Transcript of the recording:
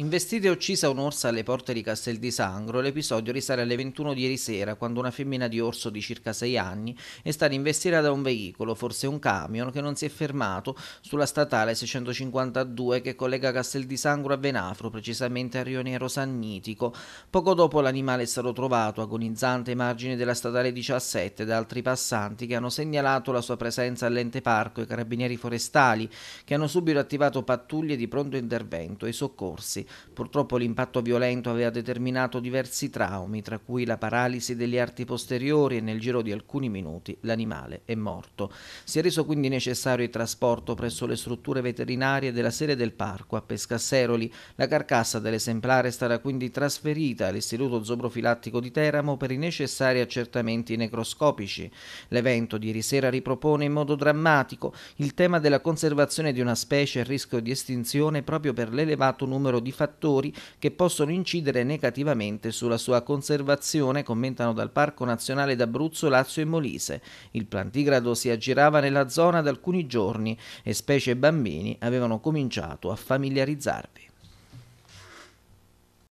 Investita e uccisa un'orsa alle porte di Castel di Sangro, l'episodio risale alle 21 di ieri sera, quando una femmina di orso di circa 6 anni è stata investita da un veicolo, forse un camion, che non si è fermato sulla statale 652 che collega Castel di Sangro a Venafro, precisamente a Rio Nero Sannitico. Poco dopo l'animale è stato trovato agonizzante ai margini della statale 17 da altri passanti che hanno segnalato la sua presenza all'ente parco e carabinieri forestali, che hanno subito attivato pattuglie di pronto intervento e soccorsi. Purtroppo l'impatto violento aveva determinato diversi traumi, tra cui la paralisi degli arti posteriori e nel giro di alcuni minuti l'animale è morto. Si è reso quindi necessario il trasporto presso le strutture veterinarie della sede del parco a Pescasseroli. La carcassa dell'esemplare sarà quindi trasferita all'Istituto Zooprofilattico di Teramo per i necessari accertamenti necroscopici. L'evento di ieri sera ripropone in modo drammatico il tema della conservazione di una specie a rischio di estinzione proprio per l'elevato numero di fattori che possono incidere negativamente sulla sua conservazione, commentano dal Parco Nazionale d'Abruzzo, Lazio e Molise. Il plantigrado si aggirava nella zona da alcuni giorni e specie bambini avevano cominciato a familiarizzarvi.